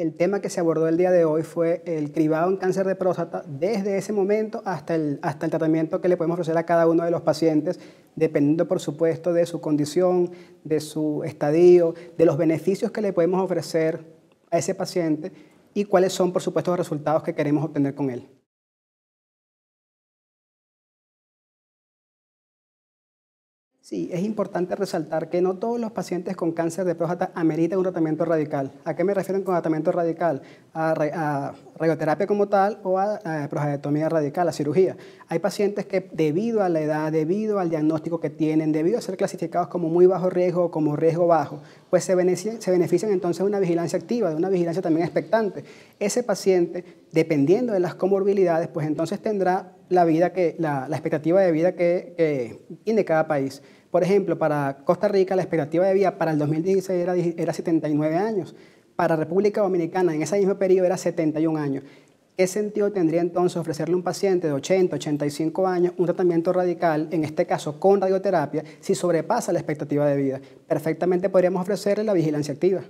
el tema que se abordó el día de hoy fue el cribado en cáncer de próstata desde ese momento hasta el, hasta el tratamiento que le podemos ofrecer a cada uno de los pacientes, dependiendo por supuesto de su condición, de su estadio, de los beneficios que le podemos ofrecer a ese paciente y cuáles son por supuesto los resultados que queremos obtener con él. Sí, es importante resaltar que no todos los pacientes con cáncer de próstata ameritan un tratamiento radical. ¿A qué me refiero con tratamiento radical? A, radioterapia como tal o a, a radical, a cirugía. Hay pacientes que debido a la edad, debido al diagnóstico que tienen, debido a ser clasificados como muy bajo riesgo o como riesgo bajo, pues se benefician, entonces de una vigilancia activa, de una vigilancia también expectante. Ese paciente, dependiendo de las comorbilidades, pues entonces tendrá la, vida que, la, expectativa de vida que, que tiene cada país. Por ejemplo, para Costa Rica la expectativa de vida para el 2016 era, era 79 años, para República Dominicana en ese mismo periodo era 71 años. ¿Qué sentido tendría entonces ofrecerle a un paciente de 80, 85 años un tratamiento radical, en este caso con radioterapia, si sobrepasa la expectativa de vida? Perfectamente podríamos ofrecerle la vigilancia activa.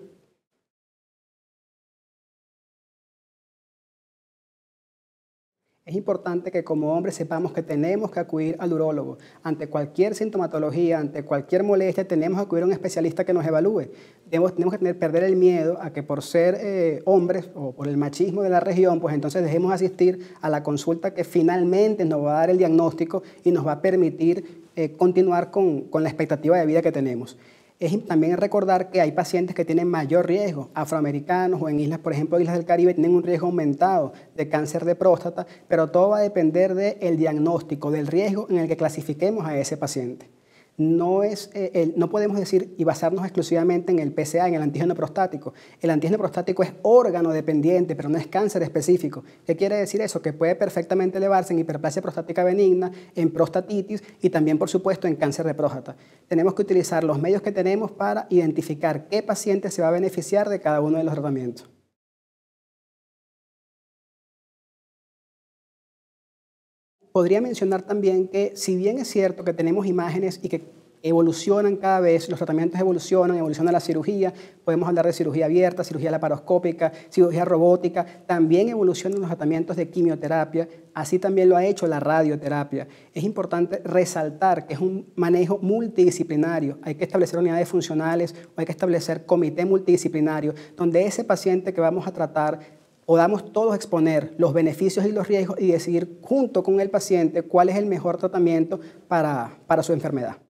Es importante que como hombres sepamos que tenemos que acudir al urólogo. Ante cualquier sintomatología, ante cualquier molestia, tenemos que acudir a un especialista que nos evalúe. Tenemos, que tener, perder el miedo a que por ser eh, hombres o por el machismo de la región, pues entonces dejemos asistir a la consulta que finalmente nos va a dar el diagnóstico y nos va a permitir eh, continuar con la expectativa de vida que tenemos es también recordar que hay pacientes que tienen mayor riesgo, afroamericanos o en islas, por ejemplo, islas del Caribe, tienen un riesgo aumentado de cáncer de próstata, pero todo va a depender del diagnóstico, del riesgo en el que clasifiquemos a ese paciente. Eh, no, podemos decir y basarnos exclusivamente en el PCA, en el antígeno prostático. El antígeno prostático es órgano dependiente, pero no es cáncer específico. ¿Qué quiere decir eso? Que puede perfectamente elevarse en hiperplasia prostática benigna, en prostatitis y también, por supuesto, en cáncer de próstata. Tenemos que utilizar los medios que tenemos para identificar qué paciente se va a beneficiar de cada uno de los tratamientos. podría mencionar también que si bien es cierto que tenemos imágenes y que evolucionan cada vez, los tratamientos evolucionan, evoluciona la cirugía, podemos hablar de cirugía abierta, cirugía laparoscópica, cirugía robótica, también evolucionan los tratamientos de quimioterapia, así también lo ha hecho la radioterapia. Es importante resaltar que es un manejo multidisciplinario, hay que establecer unidades funcionales o hay que establecer comité multidisciplinario, donde ese paciente que vamos a tratar podamos todos exponer los beneficios y los riesgos y decidir junto con el paciente cuál es el mejor tratamiento para, para su enfermedad.